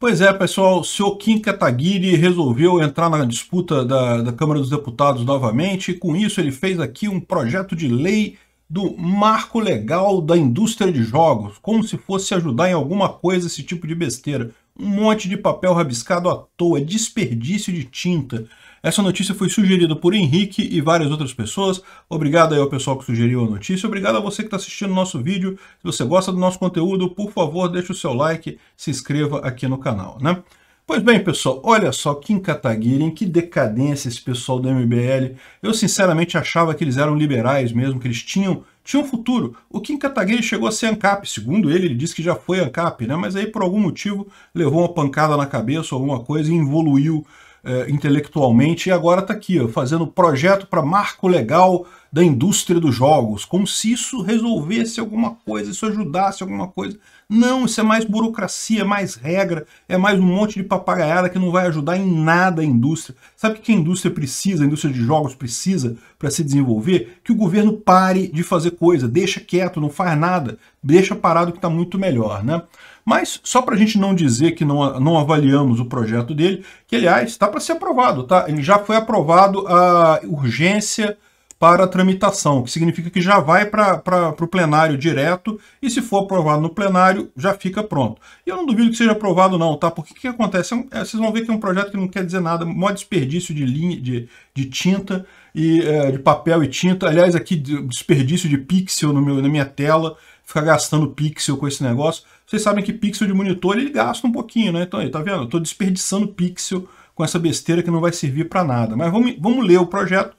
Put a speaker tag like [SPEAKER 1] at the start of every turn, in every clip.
[SPEAKER 1] Pois é, pessoal, o senhor Kim Kataguiri resolveu entrar na disputa da, da Câmara dos Deputados novamente, e com isso ele fez aqui um projeto de lei do marco legal da indústria de jogos, como se fosse ajudar em alguma coisa esse tipo de besteira. Um monte de papel rabiscado à toa, é desperdício de tinta. Essa notícia foi sugerida por Henrique e várias outras pessoas. Obrigado aí ao pessoal que sugeriu a notícia. Obrigado a você que está assistindo o nosso vídeo. Se você gosta do nosso conteúdo, por favor, deixe o seu like, se inscreva aqui no canal, né? Pois bem, pessoal, olha só que Kataguiri, em que decadência esse pessoal do MBL. Eu sinceramente achava que eles eram liberais mesmo, que eles tinham tinha um futuro. O Kim Kataguiri chegou a ser ANCAP, segundo ele, ele disse que já foi ANCAP, né? mas aí por algum motivo levou uma pancada na cabeça, alguma coisa, e evoluiu é, eh, intelectualmente, e agora está aqui, ó, fazendo projeto para marco legal da indústria dos jogos, como se isso resolvesse alguma coisa, isso ajudasse alguma coisa. Não, isso é mais burocracia, é mais regra, é mais um monte de papagaiada que não vai ajudar em nada a indústria. Sabe o que a indústria precisa, a indústria de jogos precisa para se desenvolver? Que o governo pare de fazer coisa, deixa quieto, não faz nada, deixa parado que está muito melhor, né? Mas só para a gente não dizer que não, não avaliamos o projeto dele, que aliás está para ser aprovado, tá? Ele já foi aprovado a urgência para tramitação, que significa que já vai para o plenário direto e se for aprovado no plenário, já fica pronto. E eu não duvido que seja aprovado não, tá? Porque o que acontece? É, é, vocês vão ver que é um projeto que não quer dizer nada, maior desperdício de, linha, de, de tinta, e é, de papel e tinta. Aliás, aqui desperdício de pixel no meu, na minha tela, ficar gastando pixel com esse negócio. Vocês sabem que pixel de monitor ele gasta um pouquinho, né? Então aí, tá vendo? Eu tô desperdiçando pixel com essa besteira que não vai servir para nada. Mas vamos, vamos ler o projeto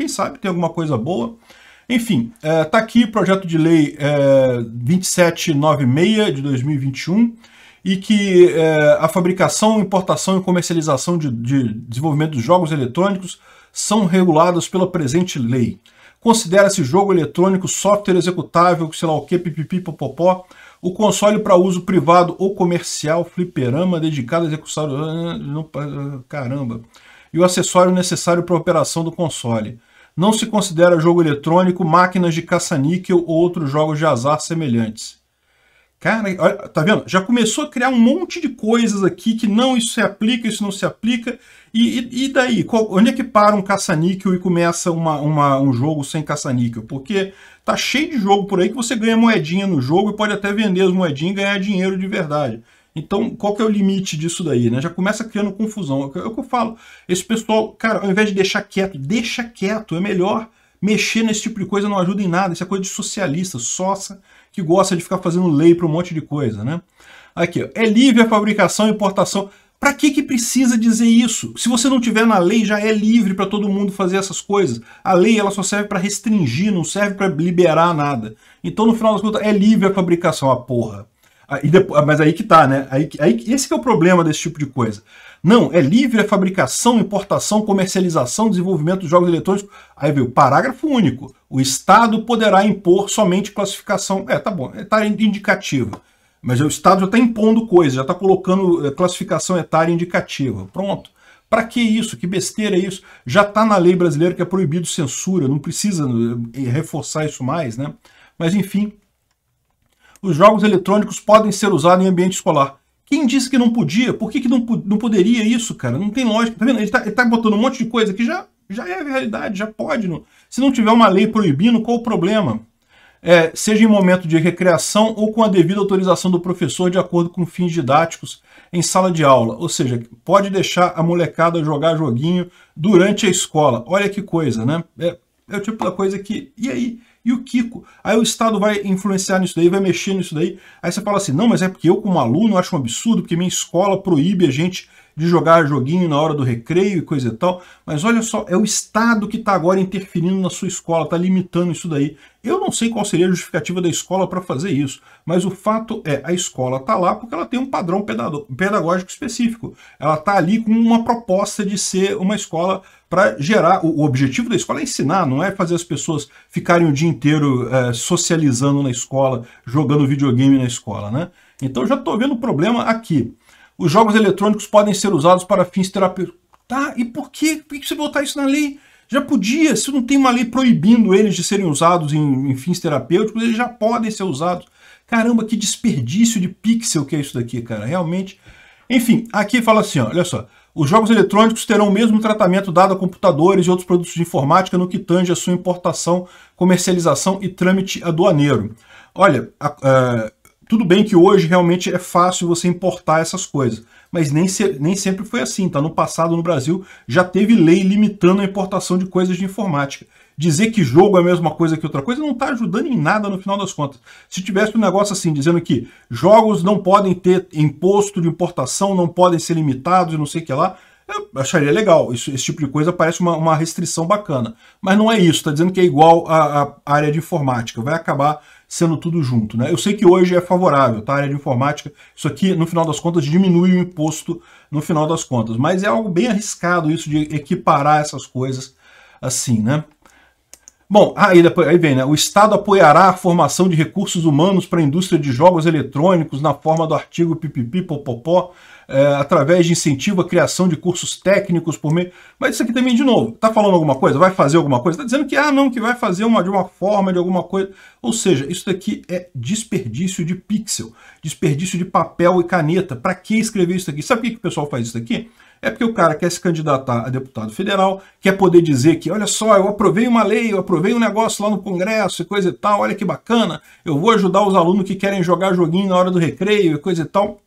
[SPEAKER 1] quem sabe tem alguma coisa boa. Enfim, está é, aqui o projeto de lei é, 2796 de 2021 e que é, a fabricação, importação e comercialização de, de desenvolvimento de jogos eletrônicos são regulados pela presente lei. Considera-se jogo eletrônico, software executável, sei lá o que, pipipi, popopó, o console para uso privado ou comercial, fliperama, dedicado a executar... Ah, ah, caramba! E o acessório necessário para a operação do console não se considera jogo eletrônico máquinas de caça-níquel ou outros jogos de azar semelhantes. Cara, olha, tá vendo? Já começou a criar um monte de coisas aqui que não, isso se aplica, isso não se aplica. E, e, e daí? Qual, onde é que para um caça-níquel e começa uma, uma, um jogo sem caça-níquel? Porque tá cheio de jogo por aí que você ganha moedinha no jogo e pode até vender as moedinhas e ganhar dinheiro de verdade. Então, qual que é o limite disso daí, né? Já começa criando confusão. É o que eu falo. Esse pessoal, cara, ao invés de deixar quieto, deixa quieto, é melhor. Mexer nesse tipo de coisa não ajuda em nada. Isso é coisa de socialista, sócia, que gosta de ficar fazendo lei para um monte de coisa, né? Aqui, ó. é livre a fabricação e importação. Para que, que precisa dizer isso? Se você não tiver na lei, já é livre para todo mundo fazer essas coisas. A lei ela só serve para restringir, não serve para liberar nada. Então, no final das contas, é livre a fabricação, a ah, porra. Aí ah, depois, ah, mas aí que tá, né? Aí, aí, esse que é o problema desse tipo de coisa. Não, é livre a fabricação, importação, comercialização, desenvolvimento dos jogos eletrônicos. Aí veio parágrafo único. O Estado poderá impor somente classificação. É, tá bom, é, tá indicativo. Mas o Estado já está impondo coisa, já está colocando eh, classificação etária indicativa. Pronto. Para que isso? Que besteira é isso? Já está na lei brasileira que é proibido censura, não precisa eh, reforçar isso mais, né? Mas enfim, os jogos eletrônicos podem ser usados em ambiente escolar. Quem disse que não podia? Por que, que não, não poderia isso, cara? Não tem lógica. Tá vendo? Ele tá, ele tá botando um monte de coisa que já, já é realidade, já pode. Não. Se não tiver uma lei proibindo, qual o problema? É, seja em momento de recreação ou com a devida autorização do professor de acordo com fins didáticos em sala de aula. Ou seja, pode deixar a molecada jogar joguinho durante a escola. Olha que coisa, né? É, é o tipo da coisa que... E aí? e o Kiko. Aí o Estado vai influenciar nisso daí, vai mexer nisso daí. Aí você fala assim, não, mas é porque eu como aluno acho um absurdo, porque minha escola proíbe a gente de jogar joguinho na hora do recreio e coisa e tal, mas olha só, é o Estado que está agora interferindo na sua escola, está limitando isso daí. Eu não sei qual seria a justificativa da escola para fazer isso, mas o fato é, a escola está lá porque ela tem um padrão pedagógico específico. Ela está ali com uma proposta de ser uma escola para gerar... O objetivo da escola é ensinar, não é fazer as pessoas ficarem o dia inteiro é, socializando na escola, jogando videogame na escola, né? Então já estou vendo o problema aqui. Os jogos eletrônicos podem ser usados para fins terapêuticos. Tá, e por que? Por que você botar isso na lei? Já podia, se não tem uma lei proibindo eles de serem usados em, em fins terapêuticos, eles já podem ser usados. Caramba, que desperdício de pixel que é isso daqui, cara, realmente. Enfim, aqui fala assim, ó, olha só. Os jogos eletrônicos terão o mesmo tratamento dado a computadores e outros produtos de informática no que tange a sua importação, comercialização e trâmite aduaneiro. Olha, a, a, tudo bem que hoje realmente é fácil você importar essas coisas, mas nem, se, nem sempre foi assim, tá? No passado, no Brasil, já teve lei limitando a importação de coisas de informática. Dizer que jogo é a mesma coisa que outra coisa não está ajudando em nada no final das contas. Se tivesse um negócio assim, dizendo que jogos não podem ter imposto de importação, não podem ser limitados e não sei o que lá, eu acharia legal, isso, esse tipo de coisa parece uma, uma restrição bacana. Mas não é isso, está dizendo que é igual à, área de informática, vai acabar sendo tudo junto. Né? Eu sei que hoje é favorável, tá? a área de informática, isso aqui, no final das contas, diminui o imposto no final das contas. Mas é algo bem arriscado isso de equiparar essas coisas assim, né? Bom, aí, depois, aí vem, né? O Estado apoiará a formação de recursos humanos para a indústria de jogos eletrônicos na forma do artigo pipipi popopó, é, através de incentivo à criação de cursos técnicos por meio. Mas isso aqui também, de novo, está falando alguma coisa? Vai fazer alguma coisa? está dizendo que, ah, não, que vai fazer uma, de uma forma, de alguma coisa. Ou seja, isso daqui é desperdício de pixel, desperdício de papel e caneta. Para que escrever isso aqui? Sabe por que, que o pessoal faz isso aqui? É porque o cara quer se candidatar a deputado federal, quer poder dizer que, olha só, eu aprovei uma lei, eu aprovei um negócio lá no Congresso e coisa e tal, olha que bacana, eu vou ajudar os alunos que querem jogar joguinho na hora do recreio e coisa e tal.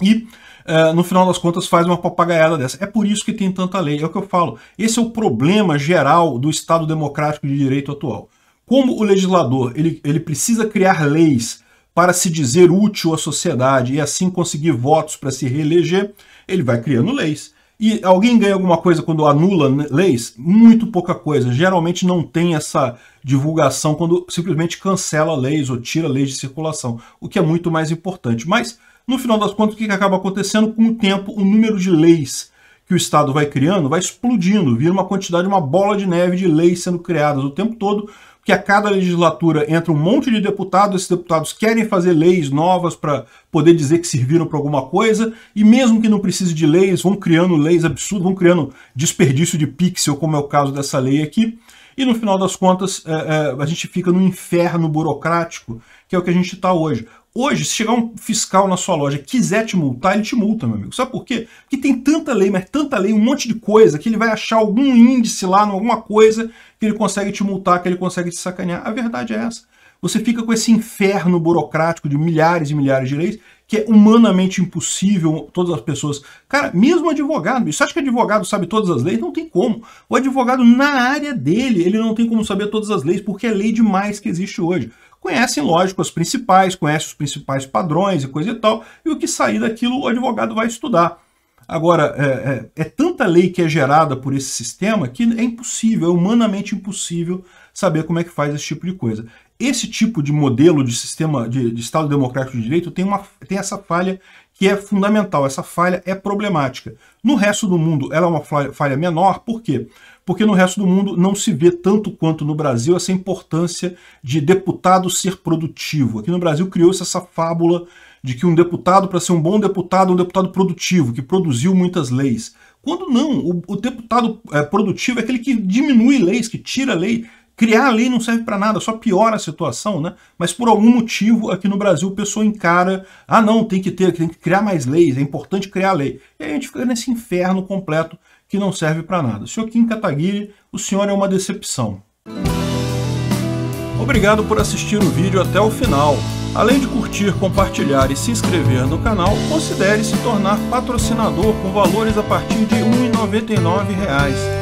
[SPEAKER 1] E Uh, no final das contas faz uma papagaiada dessa. É por isso que tem tanta lei, é o que eu falo. Esse é o problema geral do Estado democrático de direito atual. Como o legislador ele, ele precisa criar leis para se dizer útil à sociedade e assim conseguir votos para se reeleger, ele vai criando leis. E alguém ganha alguma coisa quando anula leis? Muito pouca coisa. Geralmente não tem essa divulgação quando simplesmente cancela leis ou tira leis de circulação, o que é muito mais importante. Mas, no final das contas, o que acaba acontecendo? Com o tempo, o número de leis que o Estado vai criando vai explodindo, vira uma quantidade, uma bola de neve de leis sendo criadas o tempo todo, porque a cada legislatura entra um monte de deputados, esses deputados querem fazer leis novas para poder dizer que serviram para alguma coisa, e mesmo que não precise de leis, vão criando leis absurdas, vão criando desperdício de pixel, como é o caso dessa lei aqui, e no final das contas é, é, a gente fica no inferno burocrático, que é o que a gente está hoje. Hoje, se chegar um fiscal na sua loja e quiser te multar, ele te multa, meu amigo. Sabe por quê? Porque tem tanta lei, mas tanta lei, um monte de coisa, que ele vai achar algum índice lá, alguma coisa, que ele consegue te multar, que ele consegue te sacanear. A verdade é essa. Você fica com esse inferno burocrático de milhares e milhares de leis, que é humanamente impossível todas as pessoas. Cara, mesmo advogado, você acha que advogado sabe todas as leis? Não tem como. O advogado, na área dele, ele não tem como saber todas as leis, porque é lei demais que existe hoje conhecem, lógico, as principais, conhecem os principais padrões e coisa e tal, e o que sair daquilo o advogado vai estudar. Agora, é, é, é, tanta lei que é gerada por esse sistema que é impossível, é humanamente impossível saber como é que faz esse tipo de coisa. Esse tipo de modelo de sistema de, de Estado democrático de direito tem, uma, tem essa falha que é fundamental, essa falha é problemática. No resto do mundo ela é uma falha menor, por quê? Porque no resto do mundo não se vê tanto quanto no Brasil essa importância de deputado ser produtivo. Aqui no Brasil criou-se essa fábula de que um deputado, para ser um bom deputado, é um deputado produtivo, que produziu muitas leis. Quando não, o, o deputado é, produtivo é aquele que diminui leis, que tira lei, Criar lei não serve para nada, só piora a situação, né? Mas por algum motivo aqui no Brasil o pessoal encara, ah não, tem que ter, tem que criar mais leis, é importante criar lei. E aí a gente fica nesse inferno completo que não serve para nada. Senhor Kim Kataguiri, o senhor é uma decepção. Obrigado por assistir o vídeo até o final. Além de curtir, compartilhar e se inscrever no canal, considere se tornar patrocinador com valores a partir de R$ 1,99